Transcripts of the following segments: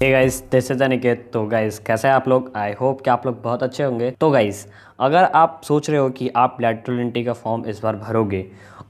hey guys this is Aniket तो guys कैसे हैं आप लोग आई होप कि आप लोग बहुत अच्छे होंगे तो गाइस अगर आप सोच रहे हो कि आप लैटरल इंट्री का फॉर्म इस बार भरोगे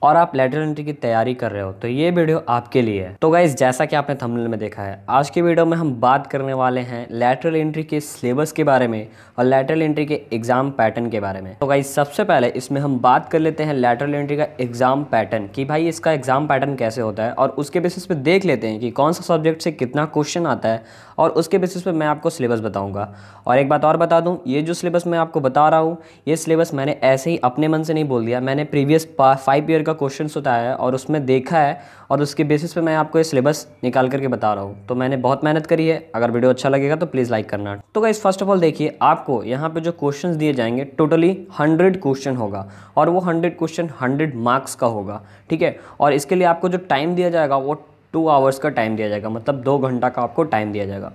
और आप लेटर एंट्री की तैयारी कर रहे हो तो ये वीडियो आपके लिए है तो गाइज जैसा कि आपने थंबनेल में देखा है आज की वीडियो में हम बात करने वाले हैं लेटरल एंट्री के सिलेबस के बारे में और लेटरल एंट्री के एग्जाम पैटर्न के बारे में तो गाइज सबसे पहले इसमें हम बात कर लेते हैं लेटरल एंट्री का एग्जाम पैटर्न कि भाई इसका एग्जाम पैटर्न कैसे होता है और उसके बेसिस पे देख लेते हैं कि कौन सा सब्जेक्ट से कितना क्वेश्चन आता है और उसके बेसिस पे मैं आपको सिलेबस बताऊंगा और एक बात और बता दूं ये जो सिलेबस मैं आपको बता रहा हूँ ये सिलेबस मैंने ऐसे ही अपने मन से नहीं बोल दिया मैंने प्रीवियस फाइव ईयर का क्वेश्चन होता है और उसमें देखा है और उसके बेसिस पे मैं आपको ये सिलेबस निकाल करके बता रहा हूँ तो मैंने बहुत मेहनत करी है अगर वीडियो अच्छा लगेगा तो प्लीज़ लाइक करना तो गाइज फर्स्ट ऑफ ऑल देखिए आपको यहाँ पे जो क्वेश्चन दिए जाएंगे टोटली हंड्रेड क्वेश्चन होगा और वो हंड्रेड क्वेश्चन हंड्रेड मार्क्स का होगा ठीक है और इसके लिए आपको जो टाइम दिया जाएगा वो टू आवर्स का टाइम दिया जाएगा मतलब दो घंटा का आपको टाइम दिया जाएगा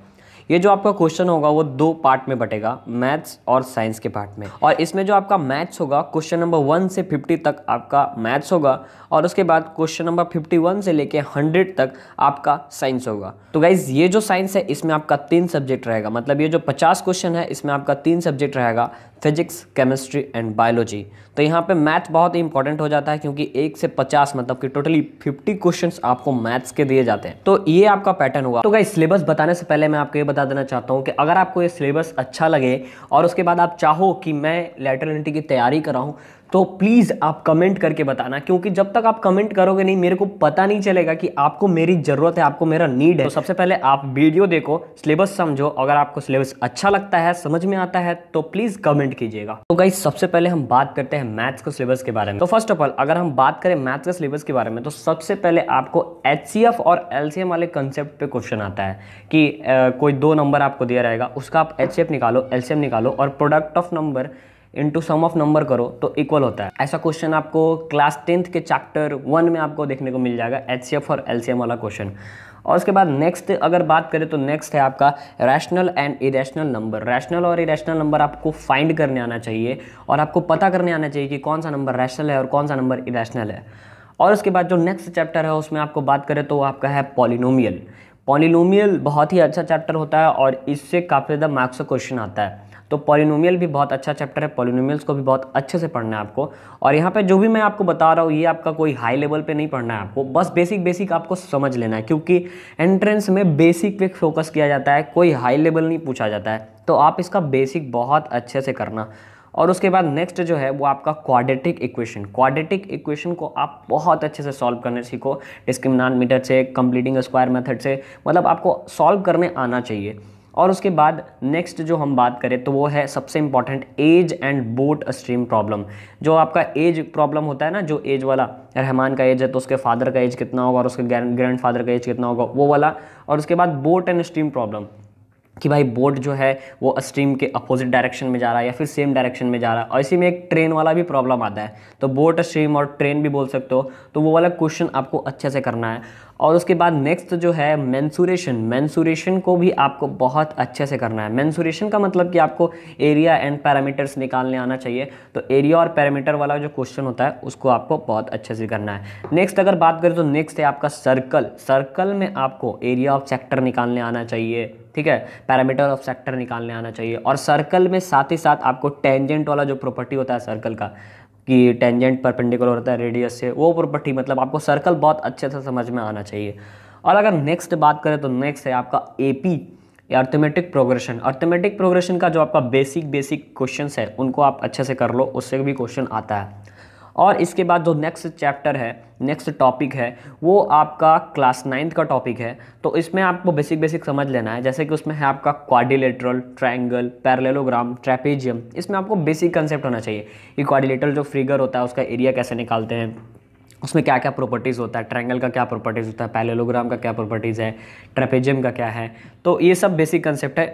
ये जो आपका क्वेश्चन होगा वो दो पार्ट में बटेगा मैथ्स और साइंस के पार्ट में और इसमें जो आपका मैथ्स होगा क्वेश्चन नंबर वन से फिफ्टी तक आपका मैथ्स होगा और उसके बाद क्वेश्चन नंबर फिफ्टी वन से लेके हंड्रेड तक आपका साइंस होगा तो गाइज ये जो साइंस है इसमें आपका तीन सब्जेक्ट रहेगा मतलब ये जो पचास क्वेश्चन है इसमें आपका तीन सब्जेक्ट रहेगा फिजिक्स केमिस्ट्री एंड बायोलॉजी तो यहाँ पे मैथ बहुत ही इंपॉर्टेंट हो जाता है क्योंकि एक से पचास मतलब कि टोटली फिफ्टी क्वेश्चन आपको मैथ्स के दिए जाते हैं तो ये आपका पैटर्न हुआ तो गाइज सिलेबस बताने से पहले मैं आपको ये बता देना चाहता हूँ कि अगर आपको ये सिलेबस अच्छा लगे और उसके बाद आप चाहो कि मैं लेटर एंट्री की तैयारी कराऊँ तो प्लीज़ आप कमेंट करके बताना क्योंकि जब तक आप कमेंट करोगे नहीं मेरे को पता नहीं चलेगा कि आपको मेरी ज़रूरत है आपको मेरा नीड है तो सबसे पहले आप वीडियो देखो सिलेबस समझो अगर आपको सिलेबस अच्छा लगता है समझ में आता है तो प्लीज़ कमेंट कीजिएगा तो गाइज सबसे पहले हम बात करते हैं मैथ्स के सिलेबस के बारे में तो फर्स्ट ऑफ ऑल अगर हम बात करें मैथ्स के सिलेबस के बारे में तो सबसे पहले आपको एच और एल वाले कंसेप्ट क्वेश्चन आता है कि कोई दो नंबर आपको दिया रहेगा उसका आप एच निकालो एल निकालो और product of number into sum of number करो तो इक्वल होता है ऐसा क्वेश्चन आपको क्लास टेंथ के चैप्टर वन में आपको देखने को मिल जाएगा एच और एल वाला क्वेश्चन और उसके बाद नेक्स्ट अगर बात करें तो नेक्स्ट है आपका rational and irrational number rational और इरेशनल नंबर आपको फाइंड करने आना चाहिए और आपको पता करने आना चाहिए कि कौन सा नंबर रैशनल है और कौन सा नंबर इरेशनल है और उसके बाद जो नेक्स्ट चैप्टर है उसमें आपको बात करें तो आपका है पॉलिनोमियल पॉलिनोमियल बहुत ही अच्छा चैप्टर होता है और इससे काफ़ी ज़्यादा मार्क्स का क्वेश्चन आता है तो पॉलिनोमियल भी बहुत अच्छा चैप्टर है पॉलिनोमियल्स को भी बहुत अच्छे से पढ़ना है आपको और यहाँ पे जो भी मैं आपको बता रहा हूँ ये आपका कोई हाई लेवल पे नहीं पढ़ना है आपको बस बेसिक बेसिक आपको समझ लेना है क्योंकि एंट्रेंस में बेसिक पे फोकस किया जाता है कोई हाई लेवल नहीं पूछा जाता है तो आप इसका बेसिक बहुत अच्छे से करना और उसके बाद नेक्स्ट जो है वो आपका क्वाड्रेटिक इक्वेशन क्वाड्रेटिक इक्वेशन को आप बहुत अच्छे से सॉल्व करने सीखो डिस्क्रिमिनाट मीटर से कंप्लीटिंग स्क्वायर मेथड से मतलब आपको सॉल्व करने आना चाहिए और उसके बाद नेक्स्ट जो हम बात करें तो वो है सबसे important age and boat stream problem जो आपका एज प्रॉब्लम होता है ना जो एज वाला रहमान का एज है तो उसके फादर का एज कितना होगा और उसके ग्रैंड फादर का एज कितना होगा वो वाला और उसके बाद बोट एंड स्ट्रीम प्रॉब्लम कि भाई बोट जो है वो स्ट्रीम के अपोजिट डायरेक्शन में जा रहा है या फिर सेम डायरेक्शन में जा रहा है और इसी में एक ट्रेन वाला भी प्रॉब्लम आता है तो बोट स्ट्रीम और ट्रेन भी बोल सकते हो तो वो वाला क्वेश्चन आपको अच्छे से करना है और उसके बाद नेक्स्ट जो है मैंसूरेशन मैंसूरेशन को भी आपको बहुत अच्छे से करना है मैंसूरेशन का मतलब कि आपको एरिया एंड पैरामीटर्स निकालने आना चाहिए तो एरिया और पैरामीटर वाला जो क्वेश्चन होता है उसको आपको बहुत अच्छे से करना है नेक्स्ट अगर बात करें तो नेक्स्ट है आपका सर्कल सर्कल में आपको एरिया ऑफ सेक्टर निकालने आना चाहिए ठीक है पैरामीटर ऑफ सेक्टर निकालने आना चाहिए और सर्कल में साथ ही साथ आपको टेंजेंट वाला जो प्रॉपर्टी होता है सर्कल का कि टेंजेंट परपेंडिकुलर होता है रेडियस से वो प्रॉपर्टी मतलब आपको सर्कल बहुत अच्छे से समझ में आना चाहिए और अगर नेक्स्ट बात करें तो नेक्स्ट है आपका ए पी या अर्थमेटिक प्रोग्रेशन अर्थमेटिक प्रोग्रेशन का जो आपका बेसिक बेसिक क्वेश्चन है उनको आप अच्छे से कर लो उससे भी क्वेश्चन आता है और इसके बाद जो नेक्स्ट चैप्टर है नेक्स्ट टॉपिक है वो आपका क्लास नाइन्थ का टॉपिक है तो इसमें आपको बेसिक बेसिक समझ लेना है जैसे कि उसमें है आपका क्वाडिलेटरल ट्राइंगल पैरलेलोग्राम ट्रेपेजियम इसमें आपको बेसिक कंसेप्ट होना चाहिए कि क्वाडिलेटरल जो फिगर होता है उसका एरिया कैसे निकालते हैं उसमें क्या क्या प्रॉपर्टीज़ होता है ट्रायंगल का क्या प्रॉपर्टीज़ होता है पैलेलोग्राम का क्या प्रॉपर्टीज़ है ट्रेपेजियम का क्या है तो ये सब बेसिक कंसेप्ट है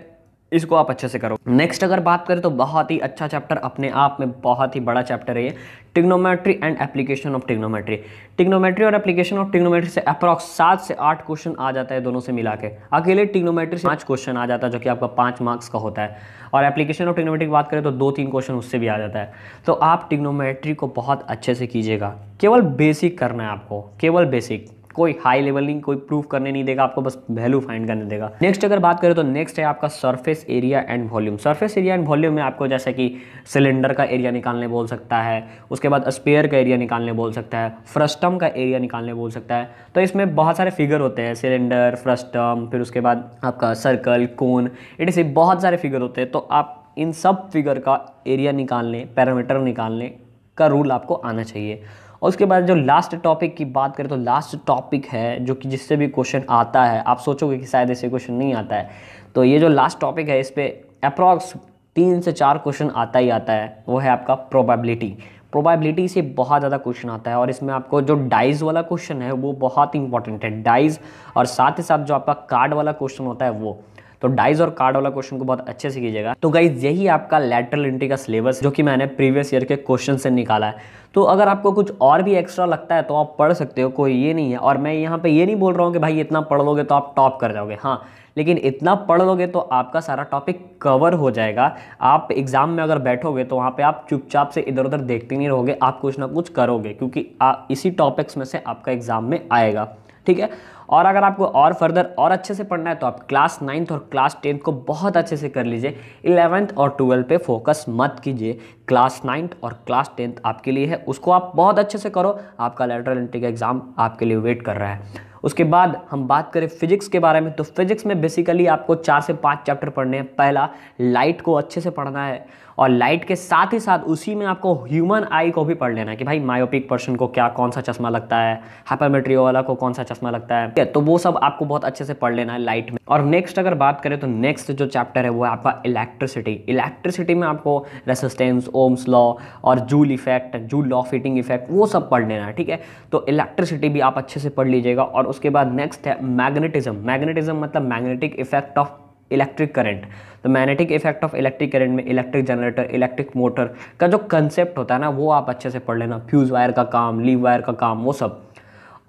इसको आप अच्छे से करो नेक्स्ट अगर बात करें तो बहुत ही अच्छा चैप्टर अपने आप में बहुत ही बड़ा चैप्टर है ये trigonometry and application of trigonometry trigonometry और एप्लीकेशन ऑफ टिग्नोमेट्री से अप्रॉक्स सात से आठ क्वेश्चन आ जाता है दोनों से मिला के अकेले टिग्नोमेट्री से पाँच क्वेश्चन आ जाता है जो कि आपका पाँच मार्क्स का होता है और एप्लीकेशन ऑफ टिग्नोमेट्री की बात करें तो दो तीन क्वेश्चन उससे भी आ जाता है तो आप टिग्नोमेट्री को बहुत अच्छे से कीजिएगा केवल बेसिक करना है आपको केवल बेसिक कोई हाई लेवल नहीं कोई प्रूफ करने नहीं देगा आपको बस वैल्यू फाइंड करने देगा नेक्स्ट अगर बात करें तो नेक्स्ट है आपका surface area and volume surface area and volume में आपको जैसे कि सिलेंडर का एरिया निकालने बोल सकता है उसके बाद स्पेयर का एरिया निकालने बोल सकता है फ्रस्टम का एरिया निकालने बोल सकता है तो इसमें बहुत सारे फिगर होते हैं सिलेंडर फ्रस्टम फिर उसके बाद आपका सर्कल कोन इट इस बहुत सारे फिगर होते हैं तो आप इन सब फिगर का एरिया निकालने पैरामीटर निकालने का रूल आपको आना चाहिए और उसके बाद जो लास्ट टॉपिक की बात करें तो लास्ट टॉपिक है जो कि जिससे भी क्वेश्चन आता है आप सोचोगे कि शायद ऐसे क्वेश्चन नहीं आता है तो ये जो लास्ट टॉपिक है इस पर अप्रॉक्स तीन से चार क्वेश्चन आता ही आता है वो है आपका प्रोबेबिलिटी प्रोबेबिलिटी से बहुत ज़्यादा क्वेश्चन आता है और इसमें आपको जो डाइज वाला क्वेश्चन है वो बहुत इंपॉर्टेंट है डाइज और साथ ही साथ जो आपका कार्ड वाला क्वेश्चन होता है वो तो डाइज और कार्ड वाला क्वेश्चन को बहुत अच्छे से कीजिएगा तो गाइज यही आपका लेटरल एंट्री का सिलेबस जो कि मैंने प्रीवियस ईयर के क्वेश्चन से निकाला है तो अगर आपको कुछ और भी एक्स्ट्रा लगता है तो आप पढ़ सकते हो कोई ये नहीं है और मैं यहाँ पे ये नहीं बोल रहा हूँ कि भाई इतना पढ़ लोगे तो आप टॉप कर जाओगे हाँ लेकिन इतना पढ़ लोगे तो आपका सारा टॉपिक कवर हो जाएगा आप एग्ज़ाम में अगर बैठोगे तो वहाँ पे आप चुपचाप से इधर उधर देखते नहीं रहोगे आप कुछ ना कुछ करोगे क्योंकि इसी टॉपिक्स में से आपका एग्ज़ाम में आएगा ठीक है और अगर आपको और फर्दर और अच्छे से पढ़ना है तो आप क्लास नाइन्थ और क्लास टेंथ को बहुत अच्छे से कर लीजिए इलेवंथ और ट्वेल्थ पे फोकस मत कीजिए क्लास नाइन्थ और क्लास टेंथ आपके लिए है उसको आप बहुत अच्छे से करो आपका लेटरल एंट्री का एग्ज़ाम आपके लिए वेट कर रहा है उसके बाद हम बात करें फिजिक्स के बारे में तो फिजिक्स में बेसिकली आपको चार से पाँच चैप्टर पढ़ने हैं पहला लाइट को अच्छे से पढ़ना है और लाइट के साथ ही साथ उसी में आपको ह्यूमन आई को भी पढ़ लेना है कि भाई मायोपिक पर्सन को क्या कौन सा चश्मा लगता है हाइपरमेट्रियो वाला को कौन सा चश्मा लगता है तो वो सब आपको बहुत अच्छे से पढ़ लेना है लाइट में और नेक्स्ट अगर बात करें तो नेक्स्ट जो चैप्टर है वो है आपका इलेक्ट्रिसिटी इलेक्ट्रिसिटी में आपको रेसिस्टेंस ओम्स लॉ और Joule effect Joule law heating effect वो सब पढ़ लेना है ठीक है तो इलेक्ट्रिसिटी भी आप अच्छे से पढ़ लीजिएगा और उसके बाद नेक्स्ट है मैग्नेटिज्म मैग्नेटिज्म मतलब magnetic effect of electric current तो magnetic effect of electric current में इलेक्ट्रिक जनरेटर इलेक्ट्रिक मोटर का जो कंसेप्ट होता है ना वो आप अच्छे से पढ़ लेना फ्यूज़ वायर का काम लीव वायर का काम वो सब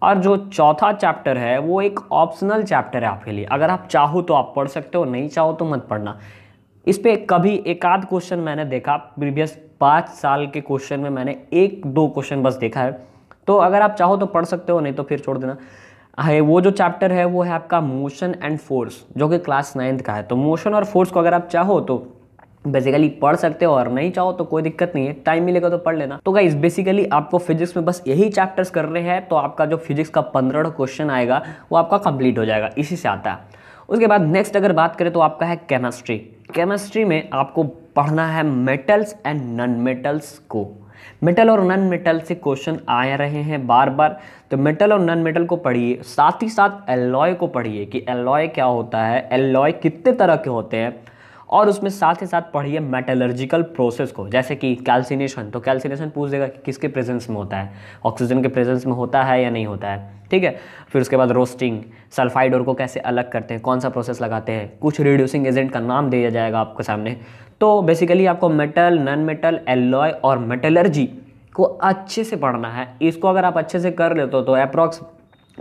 और जो चौथा चैप्टर है वो एक ऑप्शनल चैप्टर है आपके लिए अगर आप चाहो तो आप पढ़ सकते हो नहीं चाहो तो मत पढ़ना इस पर कभी एक आध क्वेश्चन मैंने देखा प्रीवियस पाँच साल के क्वेश्चन में मैंने एक दो क्वेश्चन बस देखा है तो अगर आप चाहो तो पढ़ सकते हो नहीं तो फिर छोड़ देना है हाँ, वो जो चैप्टर है वो है आपका मोशन एंड फोर्स जो कि क्लास नाइन्थ का है तो मोशन और फोर्स को अगर आप चाहो तो बेसिकली पढ़ सकते हो और नहीं चाहो तो कोई दिक्कत नहीं है टाइम मिलेगा तो पढ़ लेना तो गाइज बेसिकली आपको फिजिक्स में बस यही चैप्टर्स कर रहे हैं तो आपका जो फिजिक्स का पंद्रह क्वेश्चन आएगा वो आपका कंप्लीट हो जाएगा इसी से आता है उसके बाद नेक्स्ट अगर बात करें तो आपका है केमिस्ट्री केमिस्ट्री में आपको पढ़ना है मेटल्स एंड नॉन मेटल्स को मेटल और नॉन मेटल से क्वेश्चन आ रहे हैं बार बार तो मेटल और नॉन मेटल को पढ़िए साथ ही साथ एलॉय को पढ़िए कि एलॉय क्या होता है एलॉय कितने तरह के होते हैं और उसमें साथ ही साथ पढ़िए मेटेलर्जिकल प्रोसेस को जैसे कि कैल्सिनेशन तो कैल्सिनेशन पूछ देगा कि किसके प्रेजेंस में होता है ऑक्सीजन के प्रेजेंस में होता है या नहीं होता है ठीक है फिर उसके बाद रोस्टिंग सल्फाइड और को कैसे अलग करते हैं कौन सा प्रोसेस लगाते हैं कुछ रिड्यूसिंग एजेंट का नाम दिया जाएगा आपके सामने तो बेसिकली आपको मेटल नॉन मेटल एलॉय और मेटलर्जी को अच्छे से पढ़ना है इसको अगर आप अच्छे से कर लेते हो तो अप्रॉक्स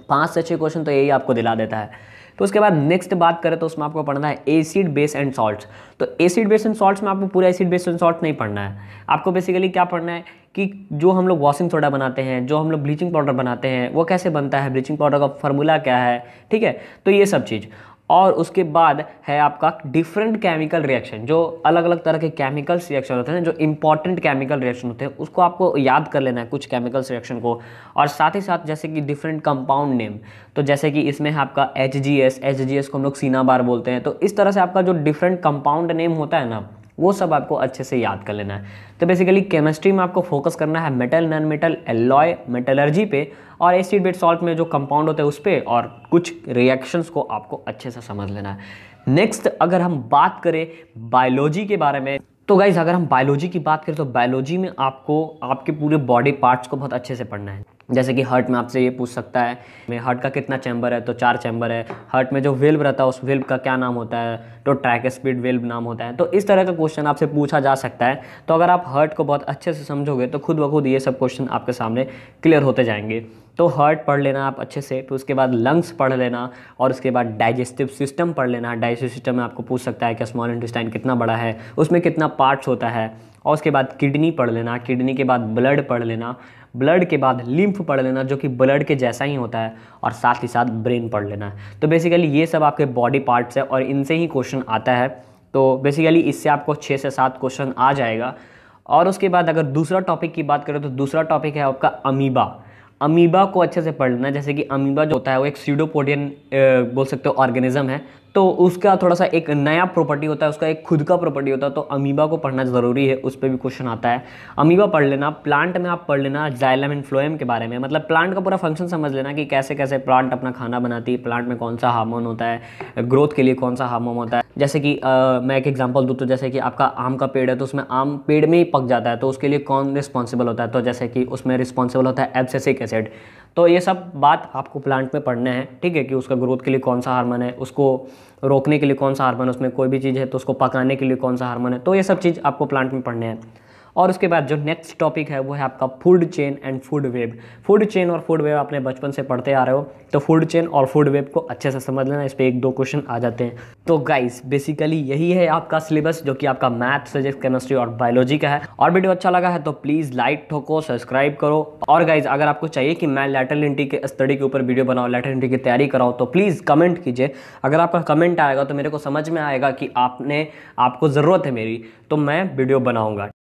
पाँच से छः क्वेश्चन तो यही आपको दिला देता है तो उसके बाद नेक्स्ट बात करें तो उसमें आपको पढ़ना है एसिड बेस एंड सॉल्ट तो एसिड बेस एंड सॉल्ट में आपको पूरा एसिड बेस एंड सॉल्ट नहीं पढ़ना है आपको बेसिकली क्या पढ़ना है कि जो हम लोग वॉशिंग सोडा बनाते हैं जो हम लोग ब्लीचिंग पाउडर बनाते हैं वो कैसे बनता है ब्लीचिंग पाउडर का फॉर्मूला क्या है ठीक है तो ये सब चीज़ और उसके बाद है आपका डिफरेंट केमिकल रिएक्शन जो अलग अलग तरह के केमिकल्स रिएक्शन होते हैं जो इंपॉर्टेंट केमिकल रिएक्शन होते हैं उसको आपको याद कर लेना है कुछ केमिकल्स रिएक्शन को और साथ ही साथ जैसे कि डिफरेंट कंपाउंड नेम तो जैसे कि इसमें है आपका H G S H G S को हम लोग सीना बार बोलते हैं तो इस तरह से आपका जो डिफरेंट कंपाउंड नेम होता है ना वो सब आपको अच्छे से याद कर लेना है तो बेसिकली केमिस्ट्री में आपको फोकस करना है metal non metal alloy metallurgy पे और एसिड बेट सॉल्ट में जो कंपाउंड होते हैं उस पर और कुछ रिएक्शंस को आपको अच्छे से समझ लेना है नेक्स्ट अगर हम बात करें बायोलॉजी के बारे में तो गाइज़ अगर हम बायोलॉजी की बात करें तो बायोलॉजी में आपको आपके पूरे बॉडी पार्ट्स को बहुत अच्छे से पढ़ना है जैसे कि हार्ट में आपसे ये पूछ सकता है मेरे हार्ट का कितना चैम्बर है तो चार चैम्बर है हार्ट में जो वेल्व रहता है उस वेल्व का क्या नाम होता है तो ट्रैक स्पीड वेल्व नाम होता है तो इस तरह का क्वेश्चन आपसे पूछा जा सकता है तो अगर आप हार्ट को बहुत अच्छे से समझोगे तो खुद ब खुद ये सब क्वेश्चन आपके सामने क्लियर होते जाएंगे तो हार्ट पढ़ लेना आप अच्छे से फिर उसके बाद लंग्स पढ़ लेना और उसके बाद डाइजेस्टिव सिस्टम पढ़ लेना डाइजेस्टिव सिस्टम में आपको पूछ सकता है कि स्मॉल इंटेस्टाइन कितना बड़ा है उसमें कितना पार्ट्स होता है और उसके बाद किडनी पढ़ लेना किडनी के बाद ब्लड पढ़ लेना ब्लड के बाद लिम्फ पढ़ लेना जो कि ब्लड के जैसा ही होता है और साथ ही साथ ब्रेन पढ़ लेना है तो बेसिकली ये सब आपके बॉडी पार्ट्स है और इनसे ही क्वेश्चन आता है तो बेसिकली इससे आपको छः से सात क्वेश्चन आ जाएगा और उसके बाद अगर दूसरा टॉपिक की बात करें तो दूसरा टॉपिक है आपका अमीबा अमीबा को अच्छे से पढ़ लेना जैसे कि अमीबा जो होता है वो एक सीडोपोडियन बोल सकते हो ऑर्गेनिज्म है तो उसका थोड़ा सा एक नया प्रॉपर्टी होता है उसका एक खुद का प्रॉपर्टी होता है तो अमीबा को पढ़ना ज़रूरी है उस पर भी क्वेश्चन आता है अमीबा पढ़ लेना प्लांट में आप पढ़ लेना जाइलम एंड फ्लोएम के बारे में मतलब प्लांट का पूरा फंक्शन समझ लेना कि कैसे कैसे प्लांट अपना खाना बनाती है प्लांट में कौन सा हार्मोन होता है ग्रोथ के लिए कौन सा हार्मोन होता है जैसे कि आ, मैं एक एग्जाम्पल दूँ तो जैसे कि आपका आम का पेड़ है तो उसमें आम पेड़ में ही पक जाता है तो उसके लिए कौन रिस्पॉन्सिबल होता है तो जैसे कि उसमें रिस्पॉन्सिबल होता है एब्सेसिक एसिड तो ये सब बात आपको प्लांट में पढ़ना है ठीक है कि उसका ग्रोथ के लिए कौन सा हार्मोन है उसको रोकने के लिए कौन सा हार्मोन है उसमें कोई भी चीज़ है तो उसको पकाने के लिए कौन सा हार्मोन है तो ये सब चीज़ आपको प्लांट में पढ़ने हैं और उसके बाद जो नेक्स्ट टॉपिक है वो है आपका food chain and food web food chain और फूड वेब आपने बचपन से पढ़ते आ रहे हो तो फूड चेन और फूड वेब को अच्छे से समझ लेना इस पर एक दो क्वेश्चन आ जाते हैं तो गाइस बेसिकली यही है आपका सिलेबस जो कि आपका मैथ फिजिक्स केमिस्ट्री और बायोलॉजी का है और वीडियो अच्छा लगा है तो प्लीज़ लाइक ठोको सब्सक्राइब करो और गाइज अगर आपको चाहिए कि मैं लेटर इंटी के स्टडी के ऊपर वीडियो बनाओ लेटर इंटी की तैयारी कराओ तो प्लीज़ कमेंट कीजिए अगर आपका कमेंट आएगा तो मेरे को समझ में आएगा कि आपने आपको ज़रूरत है मेरी तो मैं वीडियो बनाऊंगा